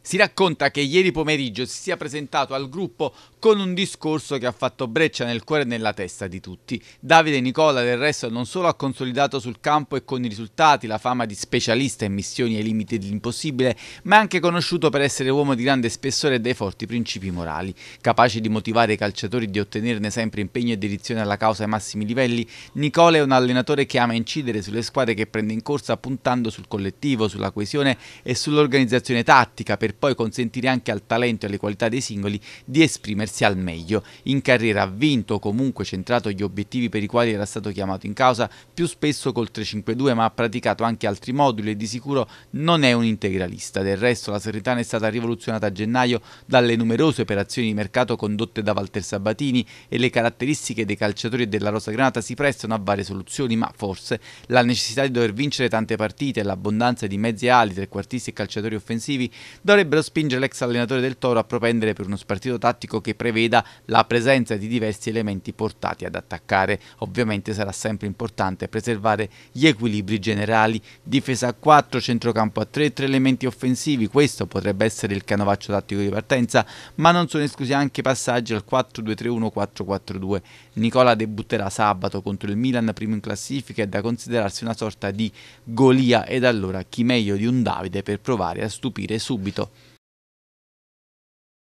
Si racconta che ieri pomeriggio si sia presentato al gruppo con un discorso che ha fatto breccia nel cuore e nella testa di tutti. Davide Nicola del resto non solo ha consolidato sul campo e con i risultati la fama di specialista in missioni ai limiti dell'impossibile, ma è anche conosciuto per essere uomo di grande spessore e dei forti principi morali, capace di motivare i calciatori di ottenerne sempre impegno e dedizione alla causa ai massimi livelli. Nicola è un allenatore che ama incidere sulle squadre che prende in corsa puntando sul collettivo, sulla coesione e sull'organizzazione tattica per per poi consentire anche al talento e alle qualità dei singoli di esprimersi al meglio. In carriera ha vinto o comunque centrato gli obiettivi per i quali era stato chiamato in causa, più spesso col 352, ma ha praticato anche altri moduli e di sicuro non è un integralista. Del resto la Salernitana è stata rivoluzionata a gennaio dalle numerose operazioni di mercato condotte da Walter Sabatini e le caratteristiche dei calciatori e della Rosa Granata si prestano a varie soluzioni, ma forse la necessità di dover vincere tante partite, e l'abbondanza di mezzi ali, trequartisti e calciatori offensivi dovrebbero spingere l'ex allenatore del Toro a propendere per uno spartito tattico che preveda la presenza di diversi elementi portati ad attaccare. Ovviamente sarà sempre importante preservare gli equilibri generali, difesa a 4, centrocampo a 3, tre elementi offensivi, questo potrebbe essere il canovaccio tattico di partenza, ma non sono esclusi anche passaggi al 4-2-3-1-4-4-2. Nicola debutterà sabato contro il Milan, primo in classifica, e da considerarsi una sorta di golia ed allora chi meglio di un Davide per provare a stupire subito